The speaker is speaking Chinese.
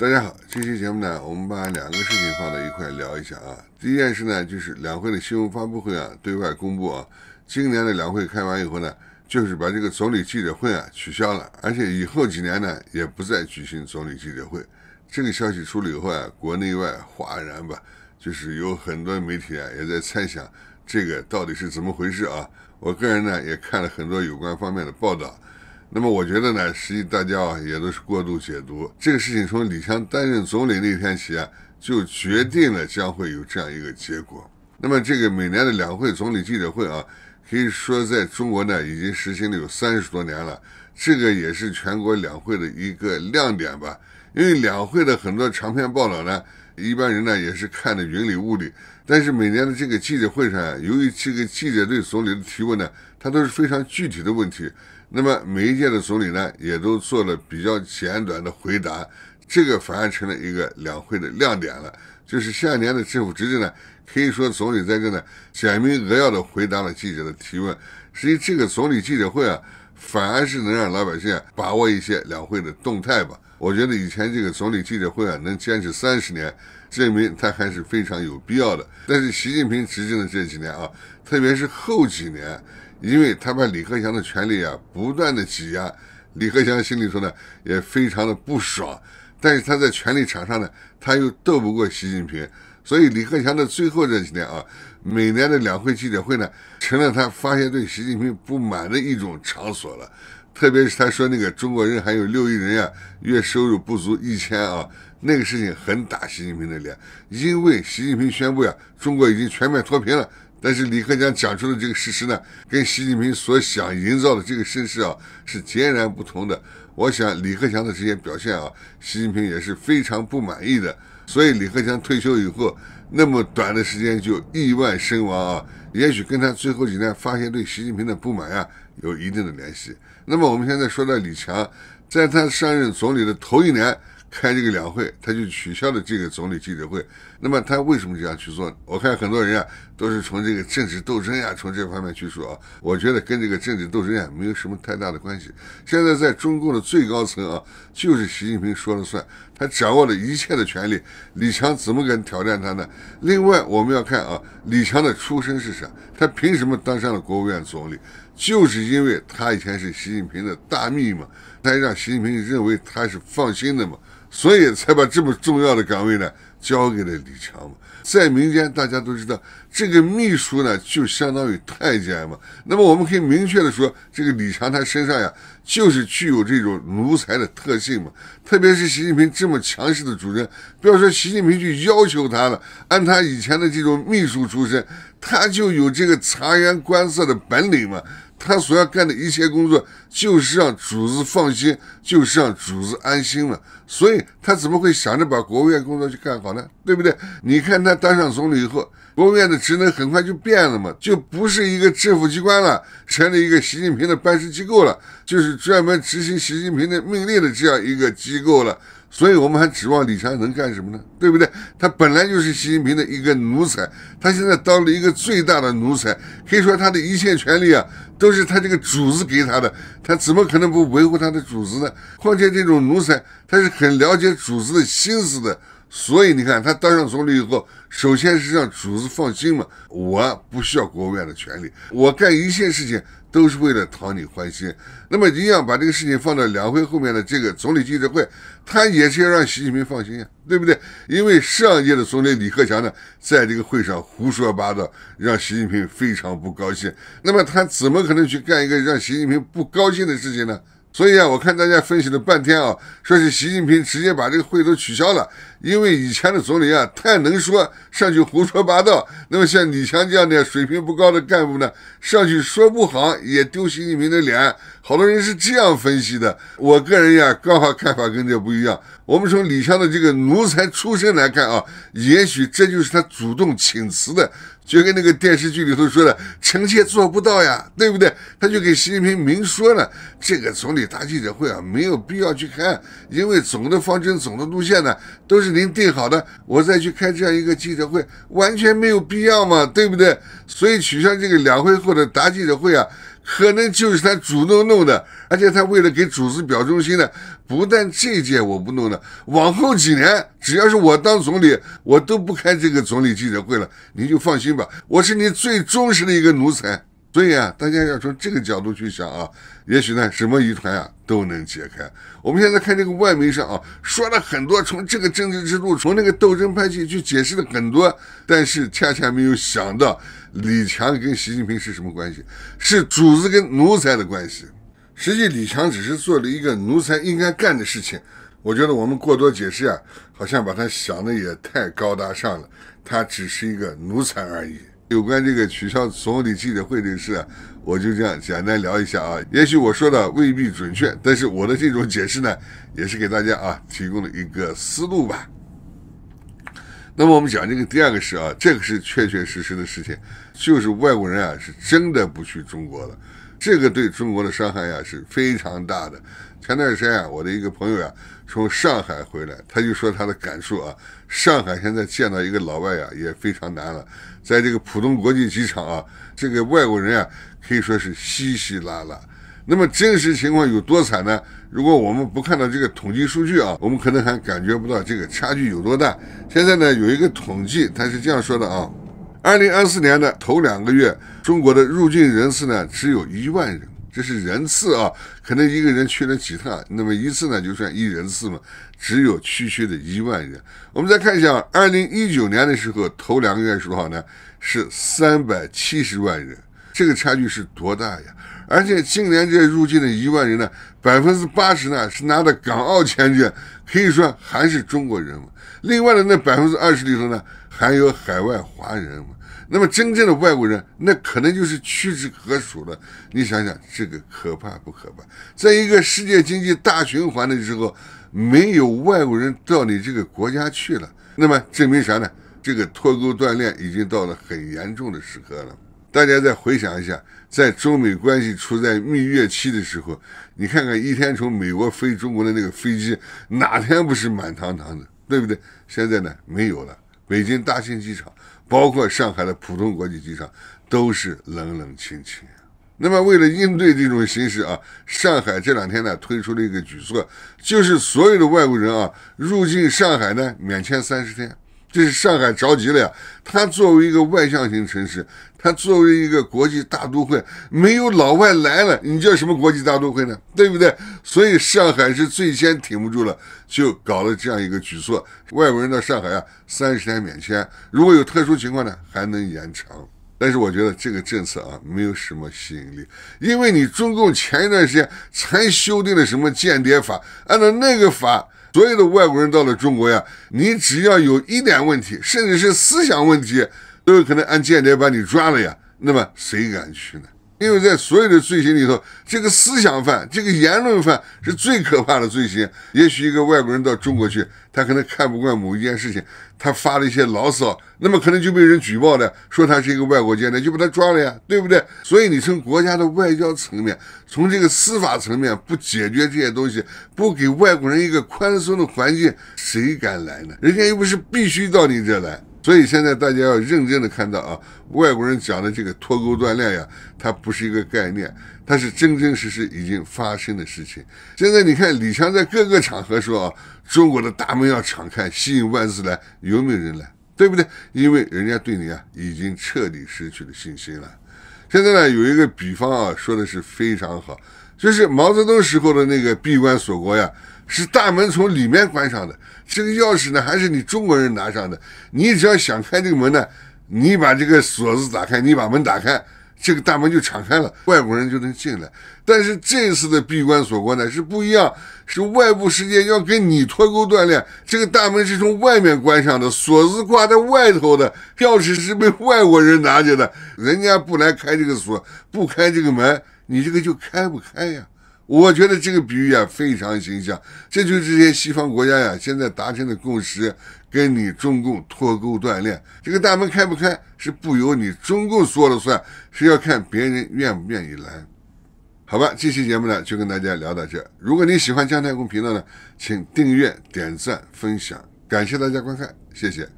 大家好，这期节目呢，我们把两个事情放在一块聊一下啊。第一件事呢，就是两会的新闻发布会啊，对外公布啊，今年的两会开完以后呢，就是把这个总理记者会啊取消了，而且以后几年呢，也不再举行总理记者会。这个消息出了以后啊，国内外哗然吧，就是有很多媒体啊，也在猜想这个到底是怎么回事啊。我个人呢，也看了很多有关方面的报道。那么我觉得呢，实际大家啊也都是过度解读这个事情。从李强担任总理那天起啊，就决定了将会有这样一个结果。那么这个每年的两会总理记者会啊，可以说在中国呢已经实行了有三十多年了，这个也是全国两会的一个亮点吧。因为两会的很多长篇报道呢，一般人呢也是看的云里雾里。但是每年的这个记者会上，由于这个记者对总理的提问呢，他都是非常具体的问题，那么每一届的总理呢，也都做了比较简短的回答，这个反而成了一个两会的亮点了。就是下年的政府执政呢，可以说总理在这呢简明扼要的回答了记者的提问。实际这个总理记者会啊。反而是能让老百姓把握一些两会的动态吧。我觉得以前这个总理记者会啊，能坚持三十年，证明他还是非常有必要的。但是习近平执政的这几年啊，特别是后几年，因为他把李克强的权力啊不断的挤压，李克强心里头呢也非常的不爽，但是他在权力场上呢，他又斗不过习近平。所以李克强的最后这几年啊，每年的两会记者会呢，成了他发泄对习近平不满的一种场所了。特别是他说那个中国人还有六亿人呀，月收入不足一千啊，那个事情很打习近平的脸。因为习近平宣布呀，中国已经全面脱贫了。但是李克强讲出的这个事实呢，跟习近平所想营造的这个声势啊，是截然不同的。我想李克强的这些表现啊，习近平也是非常不满意的。所以李克强退休以后，那么短的时间就意外身亡啊，也许跟他最后几年发现对习近平的不满呀，有一定的联系。那么我们现在说到李强，在他上任总理的头一年开这个两会，他就取消了这个总理记者会。那么他为什么这样去做？我看很多人啊。都是从这个政治斗争呀，从这方面去说啊，我觉得跟这个政治斗争呀没有什么太大的关系。现在在中共的最高层啊，就是习近平说了算，他掌握了一切的权利。李强怎么敢挑战他呢？另外，我们要看啊，李强的出身是啥？他凭什么当上了国务院总理？就是因为他以前是习近平的大秘嘛，他让习近平认为他是放心的嘛。所以才把这么重要的岗位呢交给了李强嘛，在民间大家都知道，这个秘书呢就相当于太监嘛。那么我们可以明确的说，这个李强他身上呀就是具有这种奴才的特性嘛。特别是习近平这么强势的主人，不要说习近平去要求他了，按他以前的这种秘书出身，他就有这个察言观色的本领嘛。他所要干的一切工作，就是让主子放心，就是让主子安心了。所以，他怎么会想着把国务院工作去干好呢？对不对？你看他当上总理以后，国务院的职能很快就变了嘛，就不是一个政府机关了，成了一个习近平的办事机构了，就是专门执行习近平的命令的这样一个机构了。所以我们还指望李强能干什么呢？对不对？他本来就是习近平的一个奴才，他现在当了一个最大的奴才，可以说他的一切权利啊，都是他这个主子给他的，他怎么可能不维护他的主子呢？况且这种奴才他是很了解主子的心思的，所以你看他当上总理以后，首先是让主子放心嘛，我不需要国外的权利，我干一切事情。都是为了讨你欢心，那么一样把这个事情放到两会后面的这个总理记者会，他也是要让习近平放心呀，对不对？因为上届的总理李克强呢，在这个会上胡说八道，让习近平非常不高兴，那么他怎么可能去干一个让习近平不高兴的事情呢？所以啊，我看大家分析了半天啊，说是习近平直接把这个会都取消了，因为以前的总理啊太能说，上去胡说八道。那么像李强这样的水平不高的干部呢，上去说不好也丢习近平的脸。好多人是这样分析的。我个人呀，刚好看法跟这不一样。我们从李强的这个奴才出身来看啊，也许这就是他主动请辞的，就跟那个电视剧里头说的“臣妾做不到呀”，对不对？他就给习近平明说了，这个从。答记者会啊，没有必要去开，因为总的方针、总的路线呢，都是您定好的，我再去开这样一个记者会，完全没有必要嘛，对不对？所以取消这个两会后的答记者会啊，可能就是他主动弄的，而且他为了给组织表忠心呢，不但这届我不弄了，往后几年只要是我当总理，我都不开这个总理记者会了，您就放心吧，我是你最忠实的一个奴才。所以啊，大家要从这个角度去想啊，也许呢，什么疑团啊都能解开。我们现在看这个外媒上啊，说了很多，从这个政治制度，从那个斗争派系去解释了很多，但是恰恰没有想到李强跟习近平是什么关系，是主子跟奴才的关系。实际李强只是做了一个奴才应该干的事情。我觉得我们过多解释啊，好像把他想的也太高大上了，他只是一个奴才而已。有关这个取消总理记者会的事我就这样简单聊一下啊。也许我说的未必准确，但是我的这种解释呢，也是给大家啊提供了一个思路吧。那么我们讲这个第二个事啊，这个是确确实实的事情，就是外国人啊是真的不去中国了。这个对中国的伤害呀是非常大的。前段时间啊，我的一个朋友呀从上海回来，他就说他的感受啊，上海现在见到一个老外呀也非常难了。在这个浦东国际机场啊，这个外国人啊可以说是稀稀拉拉。那么真实情况有多惨呢？如果我们不看到这个统计数据啊，我们可能还感觉不到这个差距有多大。现在呢有一个统计，他是这样说的啊。二零二四年的头两个月中国的入境人次呢，只有一万人，这是人次啊，可能一个人去了几趟，那么一次呢就算一人次嘛，只有区区的一万人。我们再看一下二零一九年的时候，头两个月多少呢？是三百七十万人。这个差距是多大呀？而且今年这入境的一万人呢，百分之八十呢是拿的港澳签证，可以说还是中国人嘛。另外的那百分之二十里头呢，还有海外华人那么真正的外国人，那可能就是屈指可数了。你想想，这个可怕不可怕？在一个世界经济大循环的时候，没有外国人到你这个国家去了，那么证明啥呢？这个脱钩断炼已经到了很严重的时刻了。大家再回想一下，在中美关系处在蜜月期的时候，你看看一天从美国飞中国的那个飞机，哪天不是满堂堂的，对不对？现在呢，没有了。北京大兴机场，包括上海的浦东国际机场，都是冷冷清清。那么，为了应对这种形势啊，上海这两天呢推出了一个举措，就是所有的外国人啊入境上海呢免签三十天。这是上海着急了呀！它作为一个外向型城市，它作为一个国际大都会，没有老外来了，你叫什么国际大都会呢？对不对？所以上海是最先挺不住了，就搞了这样一个举措：外国人到上海啊，三十天免签，如果有特殊情况呢，还能延长。但是我觉得这个政策啊，没有什么吸引力，因为你中共前一段时间才修订了什么间谍法，按照那个法。所有的外国人到了中国呀，你只要有一点问题，甚至是思想问题，都有可能按间谍把你抓了呀。那么谁敢去呢？因为在所有的罪行里头，这个思想犯、这个言论犯是最可怕的罪行。也许一个外国人到中国去，他可能看不惯某一件事情，他发了一些牢骚，那么可能就被人举报了，说他是一个外国间谍，就把他抓了呀，对不对？所以你从国家的外交层面，从这个司法层面不解决这些东西，不给外国人一个宽松的环境，谁敢来呢？人家又不是必须到你这来。所以现在大家要认真的看到啊，外国人讲的这个脱钩断链呀，它不是一个概念，它是真真实实已经发生的事情。现在你看李强在各个场合说啊，中国的大门要敞开，吸引外资来，有没有人来，对不对？因为人家对你啊已经彻底失去了信心了。现在呢有一个比方啊，说的是非常好。就是毛泽东时候的那个闭关锁国呀，是大门从里面关上的，这个钥匙呢还是你中国人拿上的。你只要想开这个门呢，你把这个锁子打开，你把门打开，这个大门就敞开了，外国人就能进来。但是这次的闭关锁国呢是不一样，是外部世界要跟你脱钩断炼。这个大门是从外面关上的，锁子挂在外头的，钥匙是被外国人拿着的，人家不来开这个锁，不开这个门。你这个就开不开呀？我觉得这个比喻啊非常形象，这就是这些西方国家呀现在达成的共识，跟你中共脱钩断炼。这个大门开不开是不由你中共说了算，是要看别人愿不愿意来。好吧，这期节目呢就跟大家聊到这。如果你喜欢姜太公频道呢，请订阅、点赞、分享，感谢大家观看，谢谢。